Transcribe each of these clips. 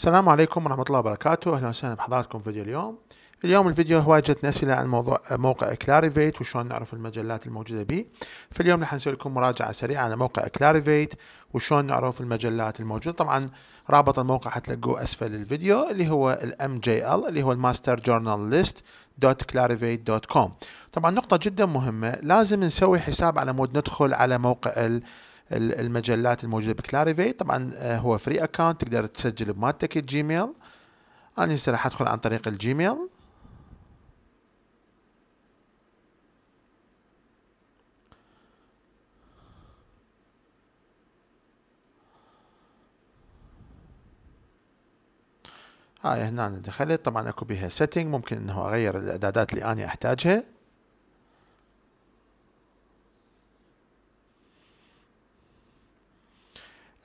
السلام عليكم ورحمة الله وبركاته أهلا وسهلا بحضراتكم فيديو اليوم اليوم الفيديو هو جتنا أسئلة عن موضوع موقع كلاريفيت وشلون نعرف المجلات الموجودة به فاليوم رح نسوي لكم مراجعة سريعة على موقع كلاريفيت وشلون نعرف المجلات الموجودة طبعا رابط الموقع حتلقوه أسفل الفيديو اللي هو ال MJL اللي هو الماستر جورنال ليست كوم طبعا نقطة جدا مهمة لازم نسوي حساب على مود ندخل على موقع المجلات الموجوده بكلاريفي طبعا آه، هو فري اكونت تقدر تسجل بمالتك الجيميل انا هسه راح ادخل عن طريق الجيميل هاي هنا دخلت طبعا اكو بها سيتنج ممكن انه اغير الاعدادات اللي انا احتاجها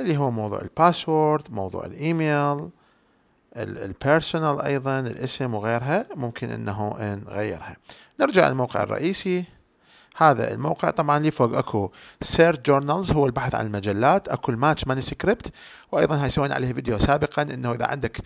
اللي هو موضوع الباسورد موضوع الايميل البيرسونال ايضا الاسم وغيرها ممكن انه نغيرها نرجع للموقع الرئيسي هذا الموقع طبعا اللي فوق اكو سير جورنالز هو البحث عن المجلات اكو الماتش ماني سكريبت وايضا هاي سوينا عليه فيديو سابقا انه اذا عندك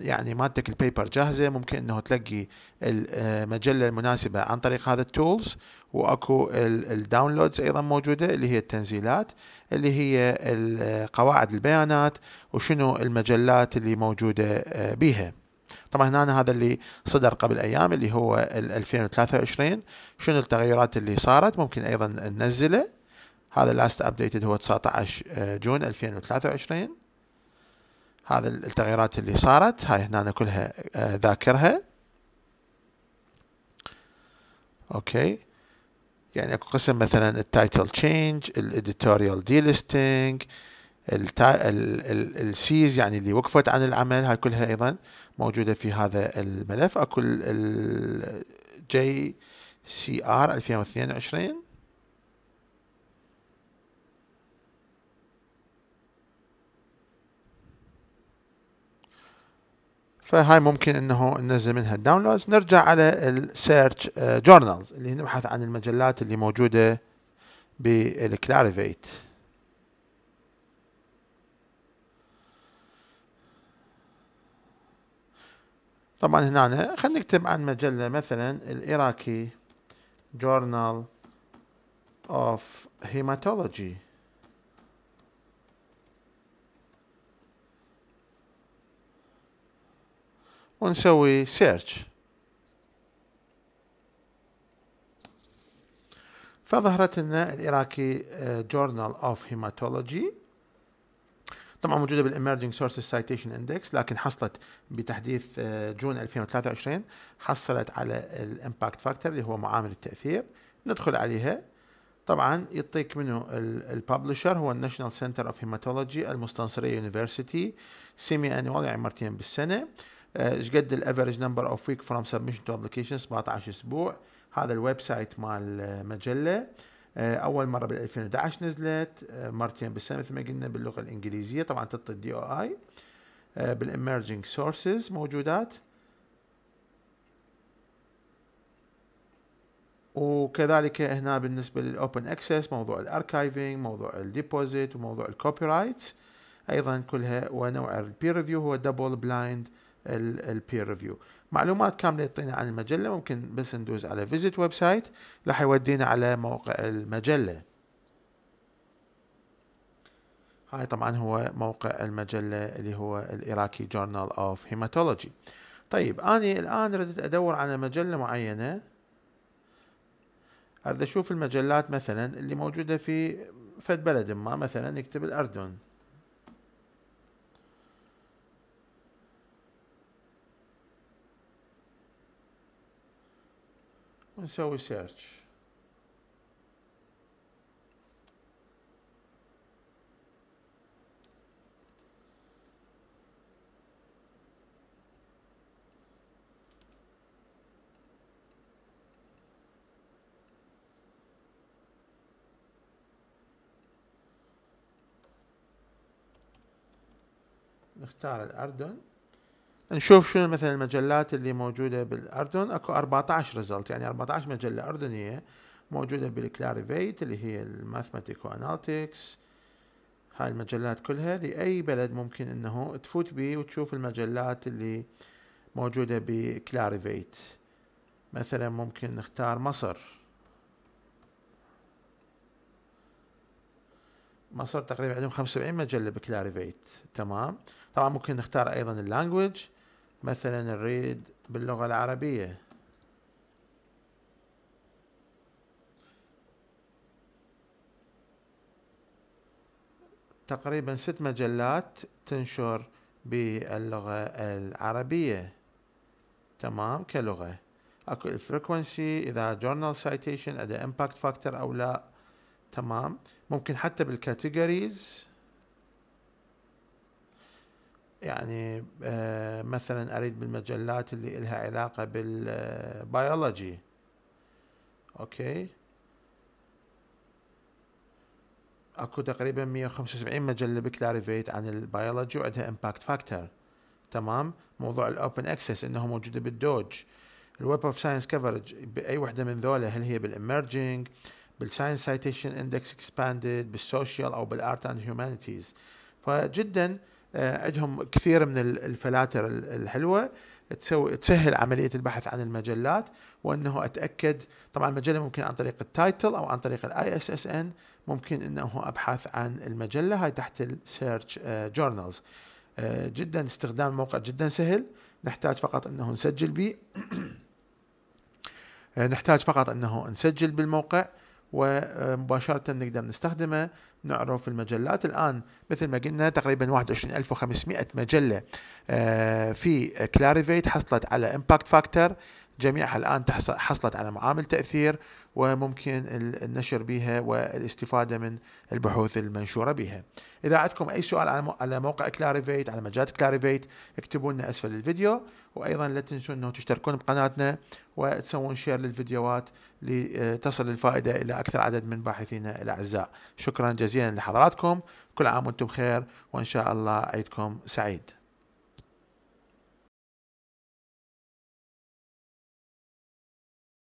يعني مادتك البيبر جاهزه ممكن انه تلقي المجله المناسبه عن طريق هذا التولز واكو الداونلودز ايضا موجوده اللي هي التنزيلات اللي هي آه، قواعد البيانات وشنو المجلات اللي موجوده آه، بيها طبعا هنا هذا اللي صدر قبل ايام اللي هو 2023 شنو التغيرات اللي صارت ممكن ايضا ننزله هذا لاست ابديتد هو 19 جون 2023 هذا التغييرات اللي صارت هاي هنا كلها آه، ذاكرها اوكي يعني اكو قسم مثلا التايتل تشينج الاديتوريال ديليستنج السيز يعني اللي وقفت عن العمل هاي كلها ايضا موجوده في هذا الملف اكو ال جي سي ار 2022 فهاي ممكن انه ننزل منها الداونلودز نرجع على السيرش آه، جورنالز اللي نبحث عن المجلات اللي موجوده بالكلاريفيت طبعا هنا خلينا نكتب عن مجلة مثلا الإيراكي جورنال اوف هيماتولوجي ونسوي سيرش فظهرت لنا الإيراكي آه، جورنال اوف هيماتولوجي طبعا موجوده بالامرجنج سورسز سايتيشن اندكس لكن حصلت بتحديث آه، جون 2023 حصلت على الامباكت فاكتور اللي هو معامل التاثير ندخل عليها طبعا يعطيك منه الببلشر هو الناشونال سنتر اوف هيماتولوجي المستنصريه يونيفرسيتي سيمي انوال يعني مرتين بالسنه آه، ايش قد الافرج نمبر اوف ويك فروم سبمشن تو ابلكيشن 17 اسبوع هذا الويب سايت مال المجله آه، آه، اول مره بال 2011 نزلت آه، مرتين بالسنه مثل ما قلنا باللغه الانجليزيه طبعا تعطي الدي او آه، اي بالامرجنج سورسز موجودات وكذلك هنا بالنسبه للاوبن اكسس موضوع الاركايفنج موضوع الديبوزيت وموضوع الكوبي رايت ايضا كلها ونوع البير ريفيو هو دبل بلايند البير ريفيو معلومات كامله يعطينا عن المجله ممكن بس ندوز على فيزيت ويب سايت راح يودينا على موقع المجله هاي طبعا هو موقع المجله اللي هو الايراكي جورنال اوف هيماتولوجي طيب اني الان ردت ادور على مجله معينه اريد اشوف المجلات مثلا اللي موجوده في فد بلد ما مثلا نكتب الاردن ونسوي سيرش نختار الأردن نشوف شنو مثلا المجلات اللي موجوده بالاردن اكو 14 ريزلت يعني 14 مجله اردنيه موجوده بالكلاريفيت اللي هي الماثماتيك وانالتكس هاي المجلات كلها لاي بلد ممكن انه تفوت بيه وتشوف المجلات اللي موجوده بكلاريفيت مثلا ممكن نختار مصر مصر تقريبا عندهم 75 مجله بكلاريفيت تمام طبعا ممكن نختار ايضا اللانجوج مثلا نريد باللغة العربية تقريبا ست مجلات تنشر باللغة العربية تمام كلغة اكو الفريكونسي اذا جورنال سايتيشن اذا امباكت فاكتور او لا تمام ممكن حتى بالكاتيجوريز يعني آه، مثلا اريد بالمجلات اللي لها علاقه بالبيولوجي اوكي اكو تقريبا 175 مجله بكلاريفيت عن البيولوجي وعندها امباكت فاكتور تمام موضوع الاوبن اكسس انه موجوده بالدوج الويب اوف ساينس كفرج باي وحده من ذولا هل هي بالامرجنج بالساينس سايتيشن اندكس اكسباندد بالسوشيال او بالارت اند هيومانيتيز فجدا آه، عندهم كثير من الفلاتر الحلوه تسوي تسهل عمليه البحث عن المجلات وانه اتاكد طبعا المجله ممكن عن طريق التايتل او عن طريق الاي اس اس ان ممكن انه ابحث عن المجله هاي تحت السيرش جورنالز آه، آه، جدا استخدام الموقع جدا سهل نحتاج فقط انه نسجل به نحتاج فقط انه نسجل بالموقع ومباشرة نقدر نستخدمه نعرف المجلات الآن مثل ما قلنا تقريبا 21500 مجلة آه، في كلاريفيت حصلت على امباكت فاكتور جميعها الآن حصلت على معامل تأثير وممكن النشر بها والاستفادة من البحوث المنشورة بها إذا عندكم أي سؤال على موقع كلاريفيت على مجال كلاريفيت اكتبوا لنا أسفل الفيديو وأيضا لا تنسوا أنه تشتركون بقناتنا وتسوون شير للفيديوهات لتصل الفائدة إلى أكثر عدد من باحثينا الأعزاء شكرا جزيلا لحضراتكم كل عام وانتم بخير وإن شاء الله عيدكم سعيد